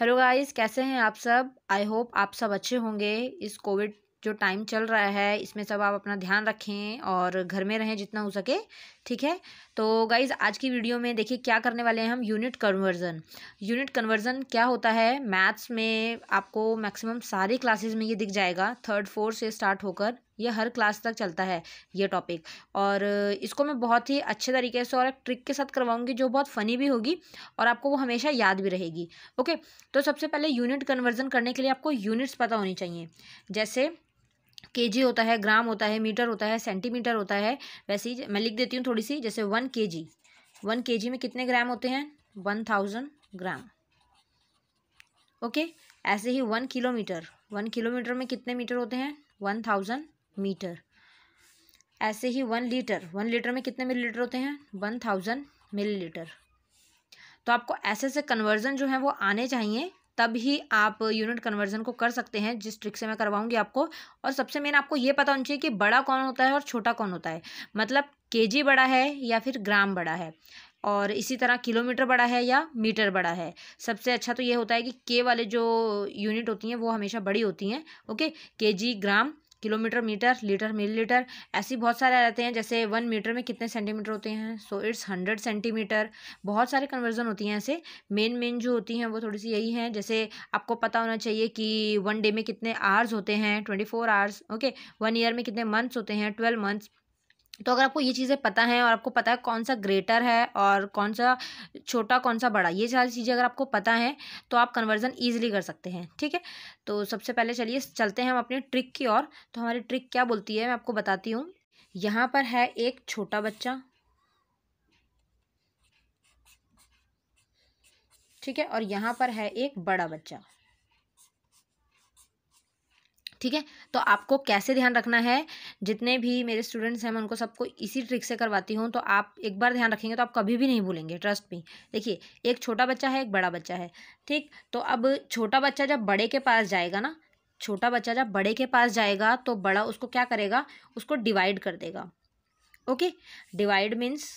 hello guys कैसे हैं आप सब आई होप आप सब अच्छे होंगे इस कोविड जो टाइम चल रहा है इसमें सब आप अपना ध्यान रखें और घर में रहें जितना हो सके ठीक है तो गाइज आज की वीडियो में देखिए क्या करने वाले हैं हम यूनिट कन्वर्जन यूनिट कन्वर्जन क्या होता है मैथ्स में आपको मैक्सिमम सारी क्लासेस में ये दिख जाएगा थर्ड फोर्थ से स्टार्ट होकर ये हर क्लास तक चलता है ये टॉपिक और इसको मैं बहुत ही अच्छे तरीके से और एक ट्रिक के साथ करवाऊंगी जो बहुत फ़नी भी होगी और आपको वो हमेशा याद भी रहेगी ओके तो सबसे पहले यूनिट कन्वर्जन करने के लिए आपको यूनिट्स पता होनी चाहिए जैसे केजी होता है ग्राम होता है मीटर होता है सेंटीमीटर होता है वैसे ही मैं लिख देती हूँ थोड़ी सी जैसे वन के जी वन के जी में कितने ग्राम होते हैं वन थाउजेंड ग्राम ओके ऐसे ही वन किलोमीटर वन किलोमीटर में कितने मीटर होते हैं वन थाउजेंड मीटर ऐसे ही वन लीटर वन लीटर में कितने मिलीलीटर होते हैं वन थाउजेंड लीटर तो आपको ऐसे ऐसे कन्वर्जन जो है वो आने चाहिए तब ही आप यूनिट कन्वर्जन को कर सकते हैं जिस ट्रिक से मैं करवाऊंगी आपको और सबसे मेन आपको ये पता होना चाहिए कि बड़ा कौन होता है और छोटा कौन होता है मतलब केजी बड़ा है या फिर ग्राम बड़ा है और इसी तरह किलोमीटर बड़ा है या मीटर बड़ा है सबसे अच्छा तो ये होता है कि के वाले जो यूनिट होती हैं वो हमेशा बड़ी होती हैं okay K G gram kilometre metre litre millilitre ऐसे बहुत सारे रहते हैं जैसे वन मीटर में कितने सेंटीमीटर होते हैं सो इट्स हंड्रेड सेंटीमीटर बहुत सारे कन्वर्जन होती हैं ऐसे मेन मेन जो होती हैं वो थोड़ी सी यही हैं जैसे आपको पता होना चाहिए कि वन डे में कितने आवर्स होते हैं twenty four hours okay one year में कितने मंथ्स होते हैं ट्वेल्व मंथ्स तो अगर आपको ये चीज़ें पता हैं और आपको पता है कौन सा ग्रेटर है और कौन सा छोटा कौन सा बड़ा ये सारी चीज़ें अगर आपको पता है तो आप कन्वर्जन ईजिली कर सकते हैं ठीक है तो सबसे पहले चलिए चलते हैं हम अपने ट्रिक की ओर तो हमारी ट्रिक क्या बोलती है मैं आपको बताती हूँ यहाँ पर है एक छोटा बच्चा ठीक है और यहाँ पर है एक बड़ा बच्चा ठीक है तो आपको कैसे ध्यान रखना है जितने भी मेरे स्टूडेंट्स हैं मैं उनको सबको इसी ट्रिक से करवाती हूँ तो आप एक बार ध्यान रखेंगे तो आप कभी भी नहीं भूलेंगे ट्रस्ट में देखिए एक छोटा बच्चा है एक बड़ा बच्चा है ठीक तो अब छोटा बच्चा जब बड़े के पास जाएगा ना छोटा बच्चा जब बड़े के पास जाएगा तो बड़ा उसको क्या करेगा उसको डिवाइड कर देगा ओके डिवाइड मीन्स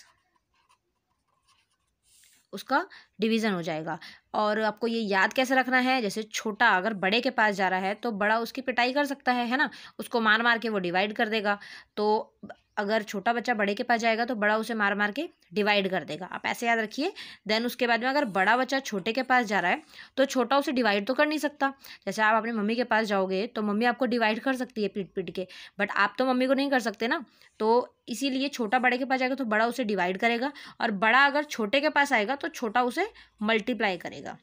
उसका डिवीज़न हो जाएगा और आपको ये याद कैसे रखना है जैसे छोटा अगर बड़े के पास जा रहा है तो बड़ा उसकी पिटाई कर सकता है है ना उसको मार मार के वो डिवाइड कर देगा तो अगर छोटा बच्चा बड़े के पास जाएगा तो बड़ा उसे मार मार के डिवाइड कर देगा आप ऐसे याद रखिए देन उसके बाद में अगर बड़ा बच्चा छोटे के पास जा रहा है तो छोटा उसे डिवाइड तो कर नहीं सकता जैसे आप अपनी मम्मी के पास जाओगे तो मम्मी आपको डिवाइड कर सकती है पीट पीट के बट आप तो मम्मी को नहीं कर सकते ना तो इसीलिए छोटा बड़े के पास जाएगा तो बड़ा उसे डिवाइड करेगा और बड़ा अगर छोटे के पास आएगा तो छोटा उसे मल्टीप्लाई करेगा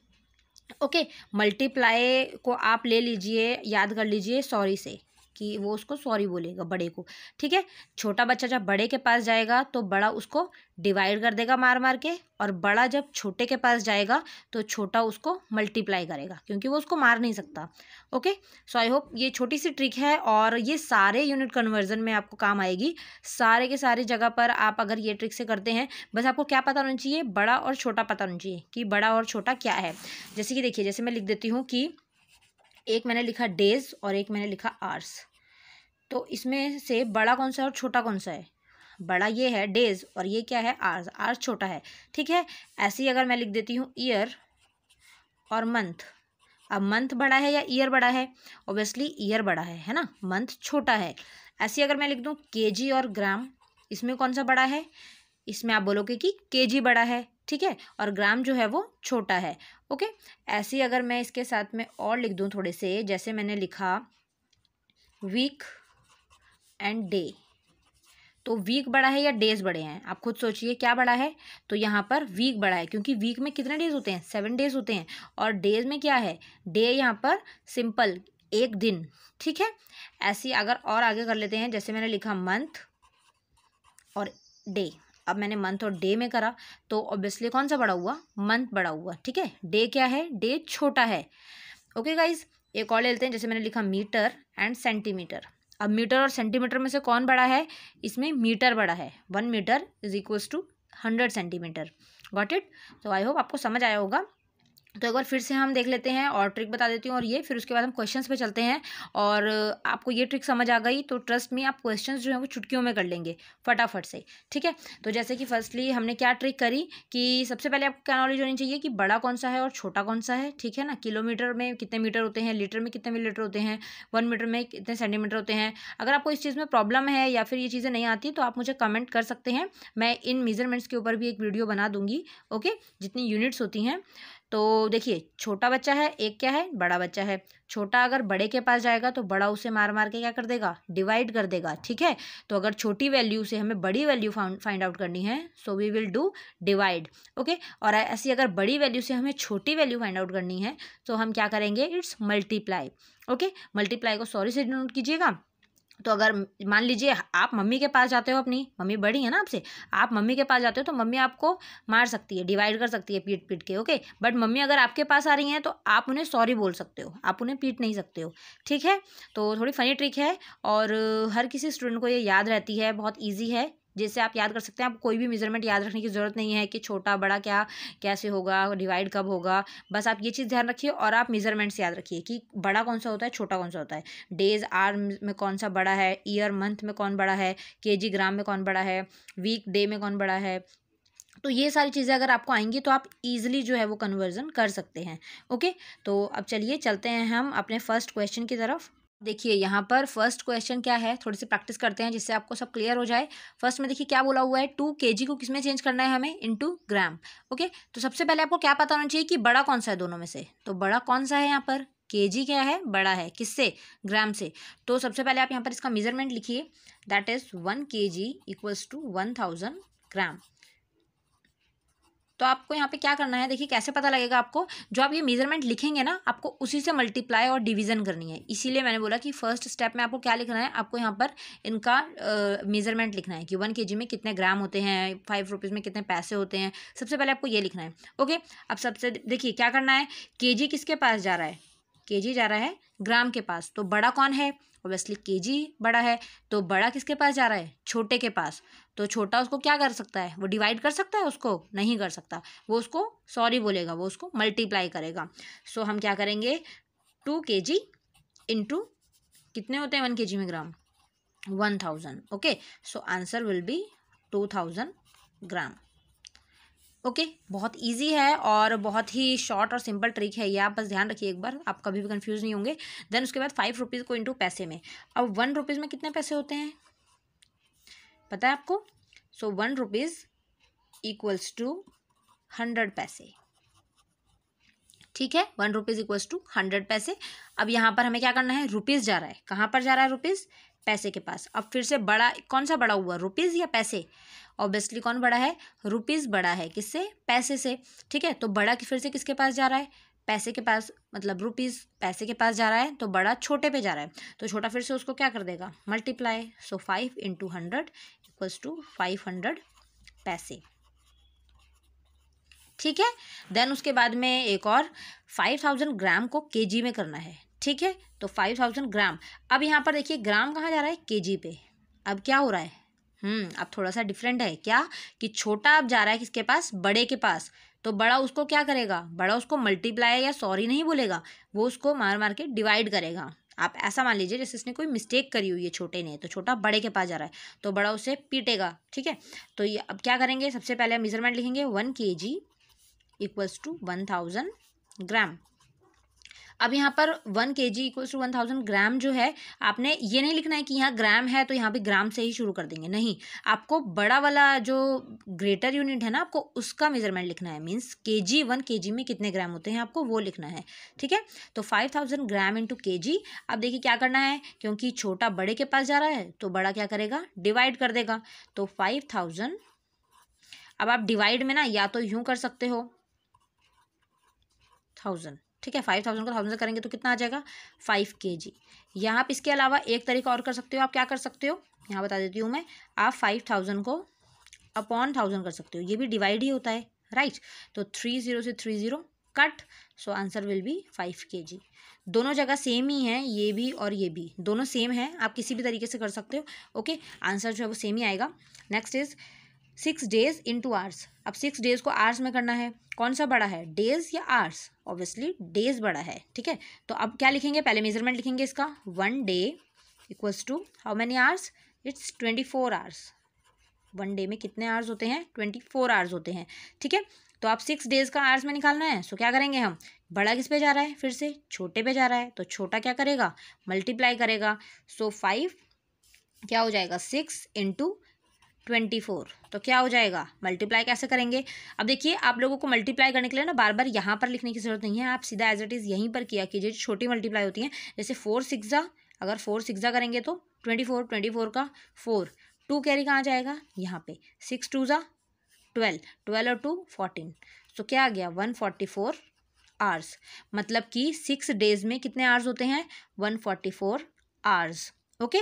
ओके okay, मल्टीप्लाई को आप ले लीजिए याद कर लीजिए सॉरी से कि वो उसको सॉरी बोलेगा बड़े को ठीक है छोटा बच्चा जब बड़े के पास जाएगा तो बड़ा उसको डिवाइड कर देगा मार मार के और बड़ा जब छोटे के पास जाएगा तो छोटा उसको मल्टीप्लाई करेगा क्योंकि वो उसको मार नहीं सकता ओके सो आई होप ये छोटी सी ट्रिक है और ये सारे यूनिट कन्वर्जन में आपको काम आएगी सारे के सारे जगह पर आप अगर ये ट्रिक से करते हैं बस आपको क्या पता होना चाहिए बड़ा और छोटा पता होना चाहिए कि बड़ा और छोटा क्या है जैसे कि देखिए जैसे मैं लिख देती हूँ कि एक मैंने लिखा डेज और एक मैंने लिखा आर्स तो इसमें से बड़ा कौन सा है और छोटा कौन सा है बड़ा ये है डेज और ये क्या है आर्स आर्स छोटा है ठीक है ऐसे ही अगर मैं लिख देती हूँ ईयर और मंथ अब मंथ बड़ा है या ईयर बड़ा है ओबियसली ईयर बड़ा है है ना मंथ छोटा है ऐसे अगर मैं लिख दूँ के और ग्राम इसमें कौन सा बड़ा है इसमें आप बोलोगे कि के जी बड़ा है ठीक है और ग्राम जो है वो छोटा है ओके ऐसे अगर मैं इसके साथ में और लिख दूँ थोड़े से जैसे मैंने लिखा वीक एंड डे तो वीक बड़ा है या डेज बड़े हैं आप खुद सोचिए क्या बड़ा है तो यहाँ पर वीक बड़ा है क्योंकि वीक में कितने डेज होते हैं सेवन डेज होते हैं और डेज में क्या है डे यहाँ पर सिंपल एक दिन ठीक है ऐसी अगर और आगे कर लेते हैं जैसे मैंने लिखा मंथ और डे अब मैंने मंथ और डे में करा तो ऑब्वियसली कौन सा बड़ा हुआ मंथ बड़ा हुआ ठीक है डे क्या है डे छोटा है ओके गाइज एक और लेते हैं जैसे मैंने लिखा मीटर एंड सेंटीमीटर अब मीटर और सेंटीमीटर में से कौन बड़ा है इसमें मीटर बड़ा है one metre is equals to hundred centimetre got it तो आई होप आपको समझ आया होगा तो एक बार फिर से हम देख लेते हैं और ट्रिक बता देती हूँ और ये फिर उसके बाद हम क्वेश्चंस पे चलते हैं और आपको ये ट्रिक समझ आ गई तो ट्रस्ट में आप क्वेश्चंस जो है वो चुटकियों में कर लेंगे फटाफट से ठीक है तो जैसे कि फर्स्टली हमने क्या ट्रिक करी कि सबसे पहले आपको क्या नॉलेज होनी चाहिए कि बड़ा कौन सा है और छोटा कौन सा है ठीक है ना किलोमीटर में कितने मीटर होते हैं लीटर में कितने लीटर होते हैं वन मीटर में कितने सेंटीमीटर होते हैं अगर आपको इस चीज़ में प्रॉब्लम है या फिर ये चीज़ें नहीं आती तो आप मुझे कमेंट कर सकते हैं मैं इन मेजरमेंट्स के ऊपर भी एक वीडियो बना दूंगी ओके जितनी यूनिट्स होती हैं तो देखिए छोटा बच्चा है एक क्या है बड़ा बच्चा है छोटा अगर बड़े के पास जाएगा तो बड़ा उसे मार मार के क्या कर देगा डिवाइड कर देगा ठीक है तो अगर छोटी वैल्यू से हमें बड़ी वैल्यू फाइंड आउट करनी है so we will do divide okay और ऐसी अगर बड़ी वैल्यू से हमें छोटी वैल्यू फाइंड आउट करनी है तो हम क्या करेंगे इट्स मल्टीप्लाई ओके मल्टीप्लाई को सॉरी से डिनोट कीजिएगा तो अगर मान लीजिए आप मम्मी के पास जाते हो अपनी मम्मी बड़ी है ना आपसे आप मम्मी के पास जाते हो तो मम्मी आपको मार सकती है डिवाइड कर सकती है पीट पीट के ओके बट मम्मी अगर आपके पास आ रही हैं तो आप उन्हें सॉरी बोल सकते हो आप उन्हें पीट नहीं सकते हो ठीक है तो थोड़ी फनी ट्रिक है और हर किसी स्टूडेंट को ये याद रहती है बहुत ईजी है जिससे आप याद कर सकते हैं आप कोई भी मेज़रमेंट याद रखने की ज़रूरत नहीं है कि छोटा बड़ा क्या कैसे होगा डिवाइड कब होगा बस आप ये चीज़ ध्यान रखिए और आप मेज़रमेंट्स याद रखिए कि बड़ा कौन सा होता है छोटा कौन सा होता है डेज आर में कौन सा बड़ा है ईयर मंथ में कौन बड़ा है के ग्राम में कौन बड़ा है वीक डे में कौन बड़ा है तो ये सारी चीज़ें अगर आपको आएंगी तो आप ईजिली जो है वो कन्वर्जन कर सकते हैं ओके तो अब चलिए चलते हैं हम अपने फर्स्ट क्वेश्चन की तरफ देखिए यहाँ पर फर्स्ट क्वेश्चन क्या है थोड़ी सी प्रैक्टिस करते हैं जिससे आपको सब क्लियर हो जाए फर्स्ट में देखिए क्या बोला हुआ है टू के को किसमें चेंज करना है हमें इंटू ग्राम ओके तो सबसे पहले आपको क्या पता होना चाहिए कि बड़ा कौन सा है दोनों में से तो बड़ा कौन सा है यहाँ पर के जी क्या है बड़ा है किससे ग्राम से तो सबसे पहले आप यहाँ पर इसका मेजरमेंट लिखिए that is one K G equals to one thousand gram तो आपको यहाँ पे क्या करना है देखिए कैसे पता लगेगा आपको जो आप ये मेजरमेंट लिखेंगे ना आपको उसी से मल्टीप्लाई और डिवीजन करनी है इसीलिए मैंने बोला कि फर्स्ट स्टेप में आपको क्या लिखना है आपको यहाँ पर इनका मेजरमेंट लिखना है कि वन के में कितने ग्राम होते हैं फाइव रुपीज़ में कितने पैसे होते हैं सबसे पहले आपको ये लिखना है ओके अब सबसे देखिए क्या करना है के किसके पास जा रहा है केजी जा रहा है ग्राम के पास तो बड़ा कौन है ओबियसली केजी बड़ा है तो बड़ा किसके पास जा रहा है छोटे के पास तो छोटा उसको क्या कर सकता है वो डिवाइड कर सकता है उसको नहीं कर सकता वो उसको सॉरी बोलेगा वो उसको मल्टीप्लाई करेगा सो हम क्या करेंगे टू के जी इंटू कितने होते हैं वन के जी में gram one thousand okay so answer will be two thousand gram okay okay, बहुत इजी है और बहुत ही शॉर्ट और सिंपल ट्रिक है ये आप बस ध्यान रखिए एक बार आप कभी भी कंफ्यूज नहीं होंगे देन उसके बाद फाइव रुपीज़ को इंटू पैसे में अब वन रुपीज़ में कितने पैसे होते हैं पता है आपको so one rupees equals to hundred पैसे ठीक है one rupees equals to hundred पैसे अब यहाँ पर हमें क्या करना है रुपीज़ जा रहा है कहाँ पर जा रहा है रुपीज़ पैसे के पास अब फिर से बड़ा कौन सा बड़ा हुआ रुपीज़ या पैसे ऑब्वियसली कौन बड़ा है रुपीज़ बड़ा है किससे पैसे से ठीक है तो बड़ा फिर से किसके पास जा रहा है पैसे के पास मतलब रुपीज़ पैसे के पास जा रहा है तो बड़ा छोटे पे जा रहा है तो छोटा फिर से उसको क्या कर देगा multiply so five into hundred equals to five hundred पैसे ठीक है देन उसके बाद में एक और फाइव थाउजेंड ग्राम को केजी में करना है ठीक है तो फाइव थाउजेंड ग्राम अब यहाँ पर देखिए ग्राम कहाँ जा रहा है केजी पे अब क्या हो रहा है हम्म, अब थोड़ा सा डिफरेंट है क्या कि छोटा अब जा रहा है किसके पास बड़े के पास तो बड़ा उसको क्या करेगा बड़ा उसको मल्टीप्लाई या सॉरी नहीं बोलेगा वो उसको मार मार के डिवाइड करेगा आप ऐसा मान लीजिए जैसे इसने कोई मिस्टेक करी हुई है छोटे ने तो छोटा बड़े के पास जा रहा है तो बड़ा उसे पीटेगा ठीक है तो ये अब क्या करेंगे सबसे पहले मेजरमेंट लिखेंगे one K G equals to one thousand gram अब यहाँ पर one K G equals to one thousand gram जो है आपने ये नहीं लिखना है कि यहाँ ग्राम है तो यहाँ पे ग्राम से ही शुरू कर देंगे नहीं आपको बड़ा वाला जो ग्रेटर यूनिट है ना आपको उसका मेजरमेंट लिखना है मीन्स के जी वन के जी में कितने ग्राम होते हैं आपको वो लिखना है ठीक है तो फाइव थाउजेंड ग्राम इंटू के जी अब देखिए क्या करना है क्योंकि छोटा बड़े के पास जा रहा है तो बड़ा क्या करेगा डिवाइड कर देगा तो फाइव थाउजेंड अब आप डिवाइड में ना या तो यूं कर सकते हो थाउजेंड ठीक है फाइव थाउजेंड को थाउजेंड से करेंगे तो कितना आ जाएगा फाइव के जी यहाँ आप इसके अलावा एक तरीका और कर सकते हो आप क्या कर सकते हो यहाँ बता देती हूँ मैं आप फाइव थाउजेंड को अपॉन थाउजेंड कर सकते हो ये भी डिवाइड ही होता है राइट तो थ्री ज़ीरो से three zero cut so answer will be five K G दोनों जगह सेम ही है ये भी और ये भी दोनों सेम है आप किसी भी तरीके से कर सकते हो ओके आंसर जो है वो सेम ही आएगा next is six days into hours अब सिक्स डेज को आवर्स में करना है कौन सा बड़ा है डेज या आवर्स ऑब्वियसली डेज बड़ा है ठीक है तो अब क्या लिखेंगे पहले मेजरमेंट लिखेंगे इसका one day equals to how many hours it's twenty four hours one day में कितने आवर्स होते हैं ट्वेंटी फोर आवर्स होते हैं ठीक है तो आप सिक्स डेज का आवर्स में निकालना है सो क्या करेंगे हम बड़ा किस पे जा रहा है फिर से छोटे पे जा रहा है तो छोटा क्या करेगा मल्टीप्लाई करेगा सो फाइव क्या हो जाएगा सिक्स इंटू ट्वेंटी फोर तो क्या हो जाएगा मल्टीप्लाई कैसे करेंगे अब देखिए आप लोगों को मल्टीप्लाई करने के लिए ना बार बार यहाँ पर लिखने की ज़रूरत नहीं है आप सीधा एज इट इज़ यहीं पर किया कीजिए जो छोटी मल्टीप्लाई होती है जैसे फोर सिक्सा अगर फोर सिक्सा करेंगे तो ट्वेंटी फोर ट्वेंटी फोर का फोर टू कैरी कहाँ जाएगा यहाँ पे सिक्स टू ज़ा ट्वेल्व ट्वेल्व और टू फोर्टीन तो क्या आ गया वन फोर्टी फोर आवर्स मतलब कि सिक्स डेज में कितने आवर्स होते हैं one forty four hours okay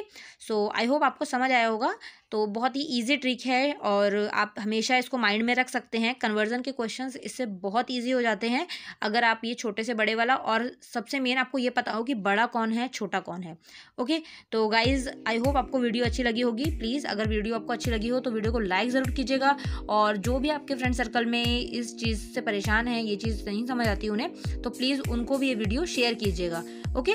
so I hope आपको समझ आया होगा तो बहुत ही ईजी ट्रिक है और आप हमेशा इसको माइंड में रख सकते हैं कन्वर्जन के क्वेश्चन इससे बहुत ईजी हो जाते हैं अगर आप ये छोटे से बड़े वाला और सबसे मेन आपको ये पता हो कि बड़ा कौन है छोटा कौन है ओके तो गाइज़ आई होप आपको वीडियो अच्छी लगी होगी प्लीज़ अगर वीडियो आपको अच्छी लगी हो तो वीडियो को लाइक ज़रूर कीजिएगा और जो भी आपके फ्रेंड सर्कल में इस चीज़ से परेशान है ये चीज़ नहीं समझ आती उन्हें तो प्लीज़ उनको भी ये वीडियो शेयर कीजिएगा ओके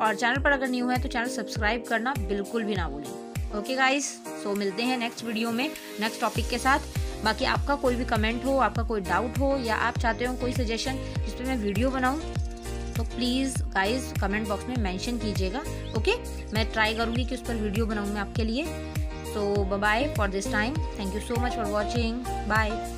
और चैनल पर अगर न्यू है तो चैनल सब्सक्राइब करना बिल्कुल भी ना भूलें ओके गाइस सो मिलते हैं नेक्स्ट वीडियो में नेक्स्ट टॉपिक के साथ बाकी आपका कोई भी कमेंट हो आपका कोई डाउट हो या आप चाहते हो कोई सजेशन जिस पर मैं वीडियो बनाऊँ तो प्लीज़ गाइज कमेंट बॉक्स में मैंशन कीजिएगा ओके मैं ट्राई करूँगी कि उस पर वीडियो बनाऊँ मैं आपके लिए तो bye for this time thank you so much for watching bye